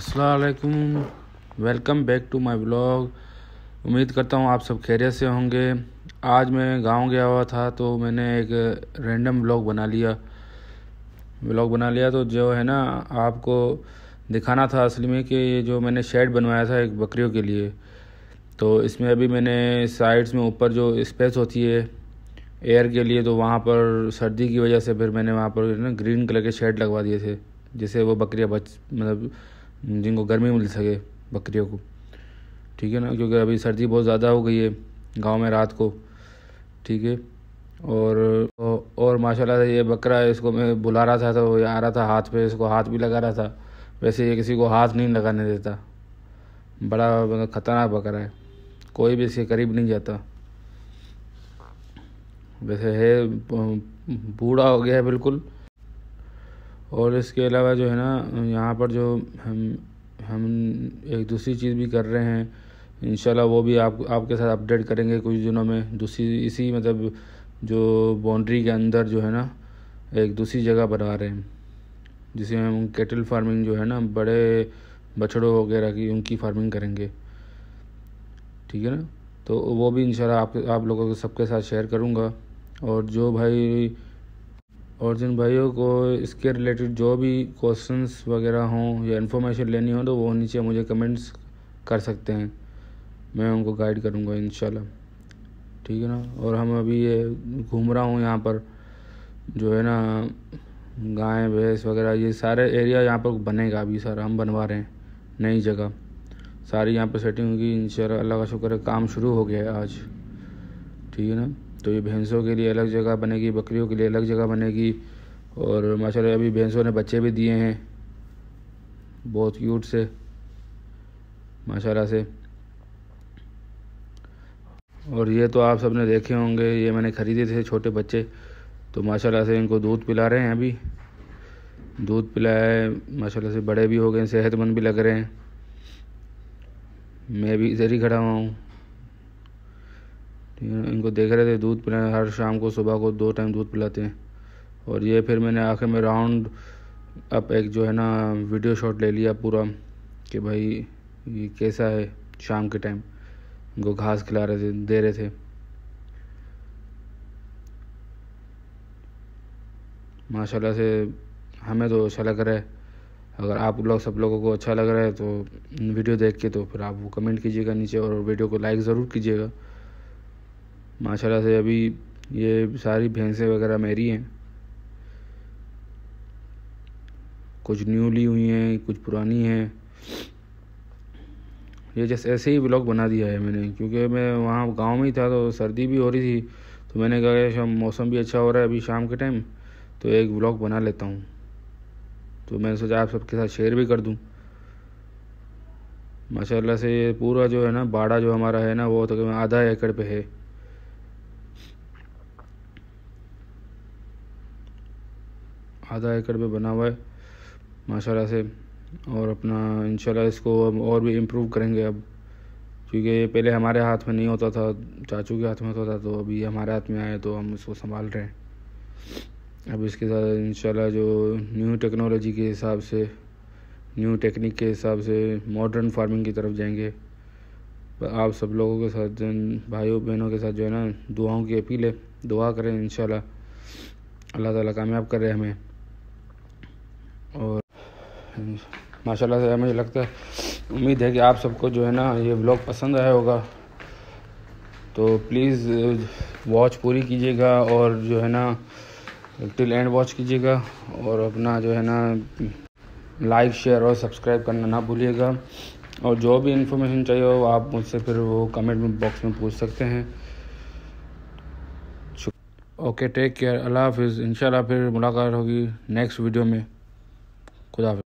असलकुम welcome back to my blog उम्मीद करता हूँ आप सब खैरियत से होंगे आज मैं गांव गया हुआ था तो मैंने एक रैंडम ब्लॉग बना लिया ब्लॉग बना लिया तो जो है ना आपको दिखाना था असली में कि ये जो मैंने शेड बनवाया था एक बकरियों के लिए तो इसमें अभी मैंने साइड्स में ऊपर जो स्पेस होती है एयर के लिए तो वहाँ पर सर्दी की वजह से फिर मैंने वहाँ पर ना ग्रीन कलर के शेड लगवा दिए थे जिससे वो बकरियाँ बच मतलब जिनको गर्मी मिल सके बकरियों को ठीक है ना क्योंकि अभी सर्दी बहुत ज़्यादा हो गई है गांव में रात को ठीक है और और माशाल्लाह से ये बकरा है इसको मैं बुला रहा था तो ये आ रहा था हाथ पे इसको हाथ भी लगा रहा था वैसे ये किसी को हाथ नहीं लगाने देता बड़ा मतलब ख़तरनाक बकरा है कोई भी इसके करीब नहीं जाता वैसे है बूढ़ा हो गया है बिल्कुल और इसके अलावा जो है ना यहाँ पर जो हम हम एक दूसरी चीज़ भी कर रहे हैं इन वो भी आप आपके साथ अपडेट करेंगे कुछ दिनों में दूसरी इसी मतलब जो बाउंड्री के अंदर जो है ना एक दूसरी जगह बना रहे हैं जिसे हम कैटल फार्मिंग जो है ना बड़े बछड़ों वगैरह की उनकी फार्मिंग करेंगे ठीक है ना तो वो भी इन आप आप लोगों को सबके साथ शेयर करूँगा और जो भाई और जिन भाइयों को इसके रिलेटेड जो भी क्वेश्चंस वगैरह हों या इन्फॉर्मेशन लेनी हो तो वो नीचे मुझे कमेंट्स कर सकते हैं मैं उनको गाइड करूँगा इन ठीक है ना और हम अभी ये घूम रहा हूँ यहाँ पर जो है ना गाय भैंस वगैरह ये सारे एरिया यहाँ पर बनेगा अभी सारा हम बनवा रहे हैं नई जगह सारी यहाँ पर सेटिंग होगी इन अल्लाह का शुक्र है काम शुरू हो गया है आज ठीक है ना तो ये भैंसों के लिए अलग जगह बनेगी बकरियों के लिए अलग जगह बनेगी और माशाल्लाह अभी भैंसों ने बच्चे भी दिए हैं बहुत क्यूट से माशाल्लाह से और ये तो आप सबने देखे होंगे ये मैंने ख़रीदे थे छोटे बच्चे तो माशाल्लाह से इनको दूध पिला रहे हैं अभी दूध पिलाए माशाल्लाह से बड़े भी हो गए सेहतमंद भी लग रहे हैं मैं भी इधर ही खड़ा हुआ हूँ इनको देख रहे थे दूध पिलाने हर शाम को सुबह को दो टाइम दूध पिलाते हैं और ये फिर मैंने आखिर में राउंड अप एक जो है ना वीडियो शॉट ले लिया पूरा कि भाई ये कैसा है शाम के टाइम इनको घास खिला रहे थे दे रहे थे माशाल्लाह से हमें तो अच्छा लग रहा है अगर आप लोग सब लोगों को अच्छा लग रहा है तो वीडियो देख के तो फिर आप वो कमेंट कीजिएगा नीचे और वीडियो को लाइक ज़रूर कीजिएगा माशाल्लाह से अभी ये सारी भैंसें वगैरह मेरी हैं कुछ न्यूली हुई हैं कुछ पुरानी हैं ये जस्ट ऐसे ही ब्लॉग बना दिया है मैंने क्योंकि मैं वहाँ गांव में ही था तो सर्दी भी हो रही थी तो मैंने कहा शाम मौसम भी अच्छा हो रहा है अभी शाम के टाइम तो एक ब्लॉग बना लेता हूँ तो मैंने सोचा आप सबके साथ शेयर भी कर दूँ माशाल्लाह से ये पूरा जो है ना बाड़ा जो हमारा है ना वो तकरीबन तो आधा एकड़ पे है आधा एकड़ पे बना हुआ है माशाल्लाह से और अपना इंशाल्लाह इसको हम और भी इम्प्रूव करेंगे अब क्योंकि ये पहले हमारे हाथ में नहीं होता था चाचू के हाथ में होता था तो अभी हमारे हाथ में आए तो हम इसको संभाल रहे हैं अब इसके साथ इंशाल्लाह जो न्यू टेक्नोलॉजी के हिसाब से न्यू टेक्निक के हिसाब से मॉडर्न फार्मिंग की तरफ जाएंगे आप सब लोगों के साथ भाइयों बहनों के साथ जो है ना दुआओं की अपील है दुआ करें इन अल्लाह ताला कामयाब रहे हमें और माशाल्लाह से मुझे लगता है उम्मीद है कि आप सबको जो है ना ये ब्लॉग पसंद आया होगा तो प्लीज़ वॉच पूरी कीजिएगा और जो है ना टिल एंड वॉच कीजिएगा और अपना जो है ना लाइक शेयर और सब्सक्राइब करना ना भूलिएगा और जो भी इन्फॉर्मेशन चाहिए हो आप मुझसे फिर वो कमेंट बॉक्स में पूछ सकते हैं ओके टेक केयर अल्लाह हाफिज़ इन फिर मुलाकात होगी नेक्स्ट वीडियो में خداحافظ